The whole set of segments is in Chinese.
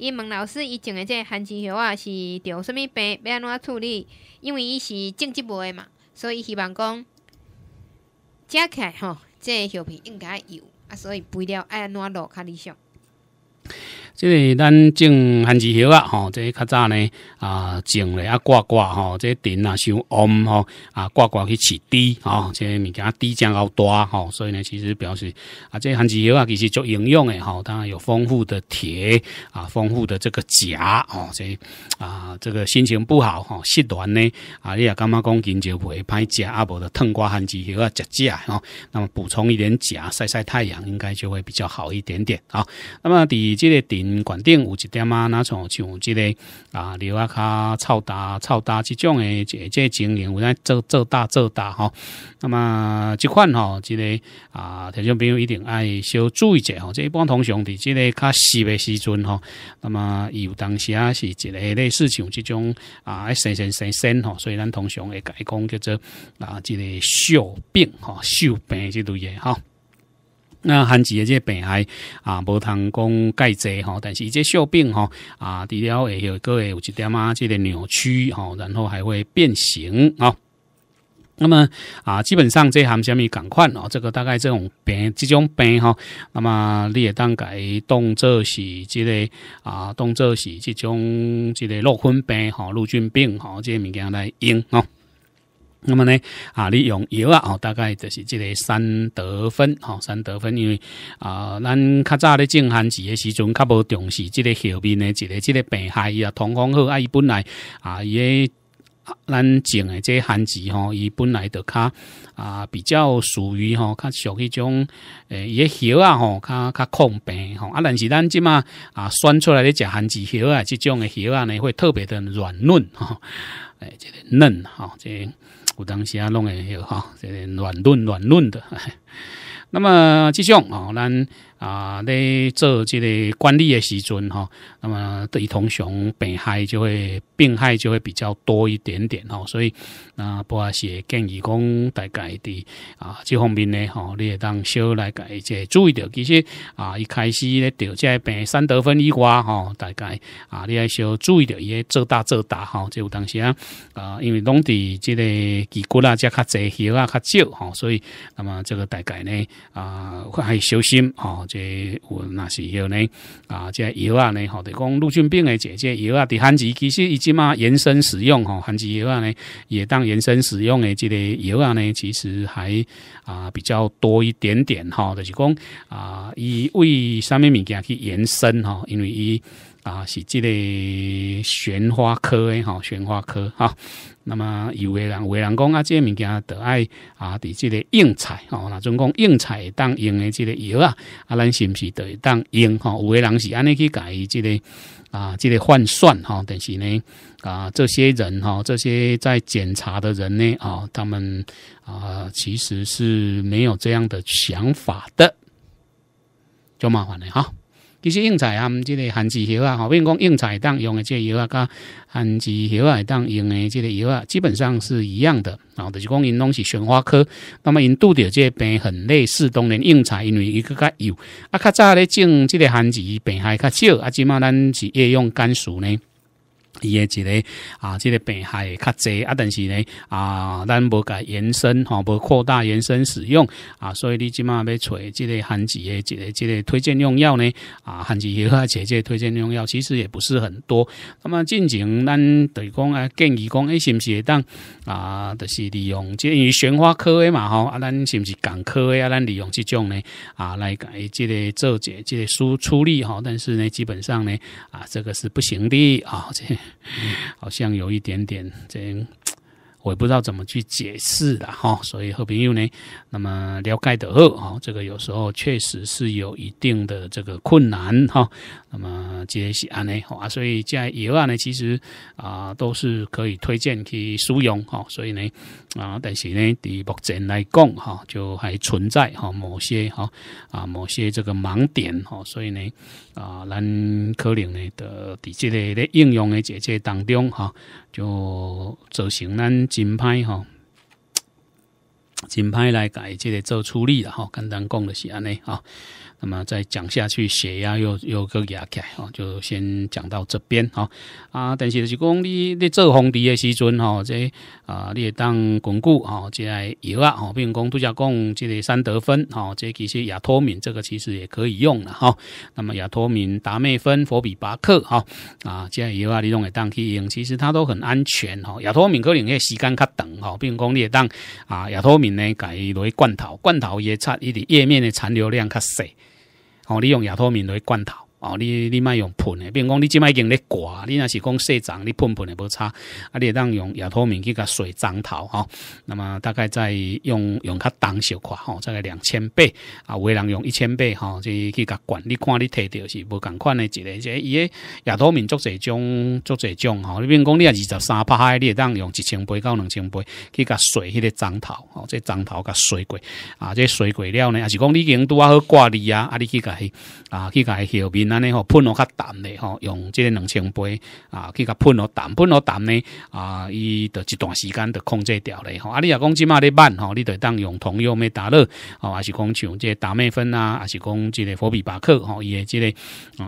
伊问老师种诶的这番薯叶啊是着什物病要安怎处理？因为伊是种植物的嘛，所以希望讲食起来吼，这叶片应该有啊，所以肥料爱安怎落较理想。即个咱种番薯叶啊，吼，即个卡渣呢啊，种咧啊，挂挂吼，即个田啊，收沤吼，啊，挂挂去饲滴啊，即个物件滴浆好多吼，所以呢，其实表示啊，即番薯叶啊，其实足营养诶，吼，当然有丰富的铁啊，丰富的这个钾哦，即啊，这个心情不好吼，失恋呢啊，你也感觉讲，今朝会歹食啊，无得烫瓜番薯叶啊，食食吼，那么补充一点钾，晒晒太阳，应该就会比较好一点点啊。那么伫即个顶。管定有一点啊，那像像即个啊，留啊卡臭大臭大即种诶，即即经营有咱做做大做大哈。那么即款吼，即个啊，听众朋友一定爱小注意者吼。即一般通常伫即个较湿诶时阵吼，那么有当时啊是一个类似像即种啊，生生生生吼。所以咱通常会改讲叫做啊，即个手病吼，手病即类的哈。那罕见的这病害啊，无通讲解侪吼，但是这小病吼啊，除了会有佫会有一点啊，这个扭曲吼，然后还会变形啊。那么啊，基本上这行虾米赶快哦，这个大概这种病，这种病哈，那么你也当改当作是这个啊，当作是这种这个肉分病吼，陆军病吼，这物件来用哦。那么呢啊，你用药啊哦，大概就是这个三德芬哦，三德芬，因为啊，咱较早咧种番薯的时阵，较无重视这个后面的一个这个病害啊，通风好啊，伊本来啊，伊个咱种的这番薯吼，伊本来就较啊比较属于吼，较属于种诶，伊个叶啊吼，较较抗病吼，啊，但是咱即嘛啊选出来咧食番薯叶啊，即种的叶啊呢，会特别的软嫩哈，诶，这个嫩哈，这。我当时啊弄诶那个哈，这软嫩软嫩的。那么，继续啊，咱。啊，咧做这个管理的时阵哈，那么对同学病害就会病害就会比较多一点点哦，所以啊，不还是建议讲大概的啊，这方面呢哈，你也当小来改，即注意着，其实啊，一开始咧着即病三得分以外哈，大概啊，你也小注意着，伊做大做大哈，即有当时啊，啊，因为拢伫即个骨啊，即较侪血啊，较少哈，所以那么这个大概呢啊，还小心哈。即有那是药呢，啊，即药啊呢，吼，就讲陆军病的即个药啊，伫汉薯，其实伊即嘛延伸使用吼，汉薯药啊呢也当延伸使用的即个药啊呢，其实还啊比较多一点点吼，就是讲啊以为虾物物件去延伸吼，因为伊。啊，是这个玄花科诶，哈，玄花科哈。那么有的人，有的人讲啊，这些物件得爱啊，伫这个应采哈。那总讲应采当用诶，这个药啊，啊，咱是不是得当用？哈，有的人是安尼去改，这个啊，这个换算哈，但是呢啊，这些人哈，这些在检查的人呢啊，他们啊，其实是没有这样的想法的，就麻烦了哈。其实应采啊，唔，即个寒湿药啊，吼，比讲应采当用的即个药啊，甲寒湿药来当用的即个药啊，基本上是一样的。然后就是讲因拢是玄花科，那么因拄着即个病很类似当年应采，因为伊更较幼啊，较早咧种即个寒伊病还较少啊，即嘛咱是叶用甘薯呢。伊诶一个啊，即个病害较济啊，但是呢啊，咱无甲延伸吼，无扩大延伸使用啊，所以你即马要揣即个罕见诶，即个即个推荐用药呢啊，罕见药啊，且个推荐用药其实也不是很多。那么，进前咱对讲啊，建议讲诶，是毋是会当啊，就是利用即个玄花科诶嘛吼啊，咱是毋是港科诶啊，咱利用即种呢啊来改即个做者即个输出力吼，但是呢，基本上呢啊，这个是不行的啊，这。好像有一点点这，我也不知道怎么去解释了哈。所以和平友呢，那么了解的后这个有时候确实是有一定的这个困难哈。那么。这个、是安尼吼啊，所以在以后呢，其实啊都是可以推荐去使用哈。所以呢啊，但是呢，伫目前来讲哈，就还存在哈某些哈啊某些这个盲点哈。所以呢啊，咱可能呢的伫即个咧应用的这些当中哈，就造成咱真歹哈真歹来改这个做处理了哈。简单讲的是安尼啊。那么再讲下去，血压又又搁改，哦，就先讲到这边，哦，啊，但是就是讲你你做红底的时阵，哦，这啊，你也当巩固，哦，这来药啊哦，如讲都加讲，这里三德芬哦，这其实亚托敏这个其实也可以用了，哈。那么亚托敏、达美芬、佛比巴克，哈，啊，这来药啊你用来当去用，其实它都很安全，哈。亚托敏可能也时间较哈、哦，如讲你也当啊，亚托敏呢，改落去罐头，罐头也测，伊点，液面的残留量较小。我利用亚套面对罐头。哦，你你卖用喷的，比如讲你即卖用咧刮，你若是讲细脏，你喷喷也无差。啊，你当用亚脱面去甲水脏头哈。那么大概在用用较重小块哈，大概两千倍啊，为人用一千倍哈，即去甲灌，你看你摕到是无同款的，一个即伊个亚脱面足侪种足侪种哈。你比如讲你啊二十三拍，你当用一千倍到两千倍去甲水迄个脏头，哦，即脏头甲水过。啊，即水过了呢，也是讲你已经拄啊好刮你啊，啊你去甲去啊去甲后面。安尼吼喷落较淡咧吼，用即个两千杯啊，去甲喷落淡，喷落淡咧啊，伊着一段时间着控制掉咧吼。啊，你若讲即嘛咧慢吼，你得当用同用咪打热吼，还是讲像即个达美芬啊，还是讲即个佛比巴克吼，伊个即个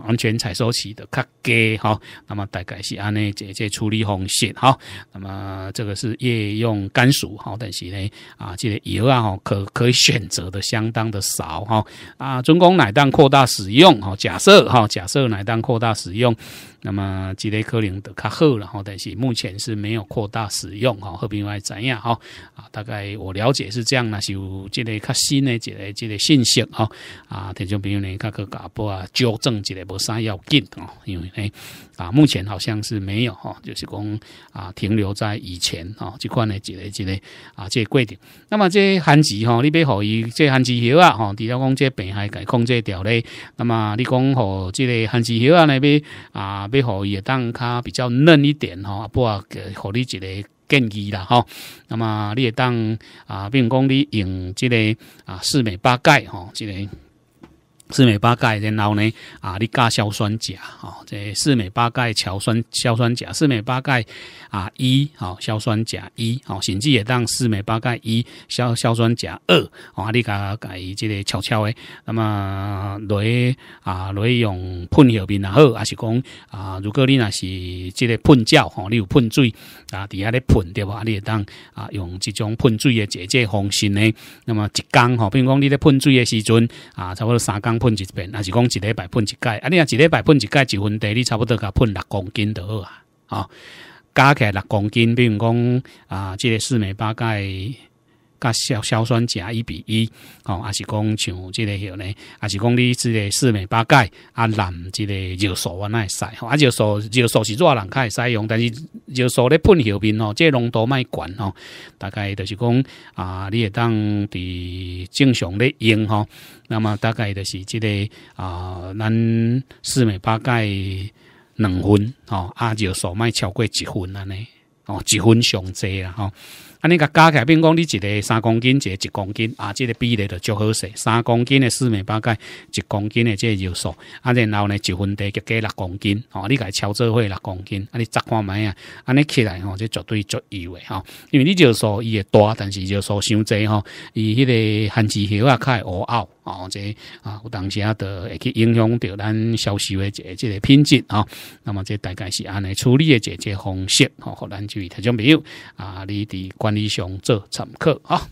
安全采收期着较低吼。那么大概是安尼这这处理方式哈。那么这个是夜用甘薯吼，但是咧啊，即个药啊吼，可可以选择的相当的少哈啊。中耕奶蛋扩大使用哈，假设。好，假设来当扩大使用。那么这类科龄的较好啦，吼，但是目前是没有扩大使用，哈，和平外怎样，哈啊？大概我了解是这样啦，是有这类较新的这类这类信息，哈啊，听众朋友呢，各个干部啊，纠正这类无啥要紧哦，因为呢啊，目前好像是没有，哈，就是讲啊，停留在以前，哈，这款呢，这类这类啊，这些规定。那么这些寒季，哈，你别较好这些寒季啊，哈，除了讲这些病害改控制掉咧，那么你讲和这类寒季以啊那边啊。你好，也当较比较嫩一点吼，不啊，给你一个建议啦吼。那么你也当啊，比如讲你用这个啊四美八盖吼这个。四美八钙，然后呢啊？你加硝酸钾哦，这四美八钙、硝酸、硝酸钾、四美八钙啊一哦，硝酸钾一哦，甚至也当四美八钙一硝硝酸钾二哦，啊，你加改即个悄悄的。那么，你啊，你用喷药面也好，还是讲啊，如果你那是即个喷胶吼，你有喷水啊，底下咧喷对吧？啊，你当啊用这种喷水的解决方式呢？那么一缸哦，比如讲你咧喷水的时阵啊，差不多三缸。喷一遍，还是讲一礼拜喷一盖？啊，你啊一礼拜喷一盖，一分地，你差不多甲喷六公斤就好啊！啊，加起来六公斤，比如讲啊，这四枚八盖。甲硝硝酸钾一比一吼，还是讲像即个后呢，抑是讲你即个四美八钙啊，蓝即个尿素啊，那使，吼，啊，尿素尿素是热人较会使用，但是尿素咧喷后边哦，这浓度卖悬吼，大概就是讲啊，你当伫正常咧用吼，那么大概就是即个啊，咱四美八钙两分吼，啊，尿素卖超过一分安尼。哦，几分上这啊？安尼甲加起来，比如讲你一个三公斤，一个一公斤，啊，即个比例就足好势。三公斤的四面八盖，一公斤的即个尿素，啊，然后呢一分就加六公斤，哦，你该超做伙六公斤，啊，你十看米啊，安尼起来哦，这绝对足油的吼。因为你尿素伊会大，但是尿素伤济吼，伊迄个含脂油啊，较会乌熬。哦，这啊，有当时啊，都会去影响到咱销售的这这个品质啊。那么这大概是安尼处理的这些方式哦，好，咱就他种朋友啊，你伫管理上做参考啊。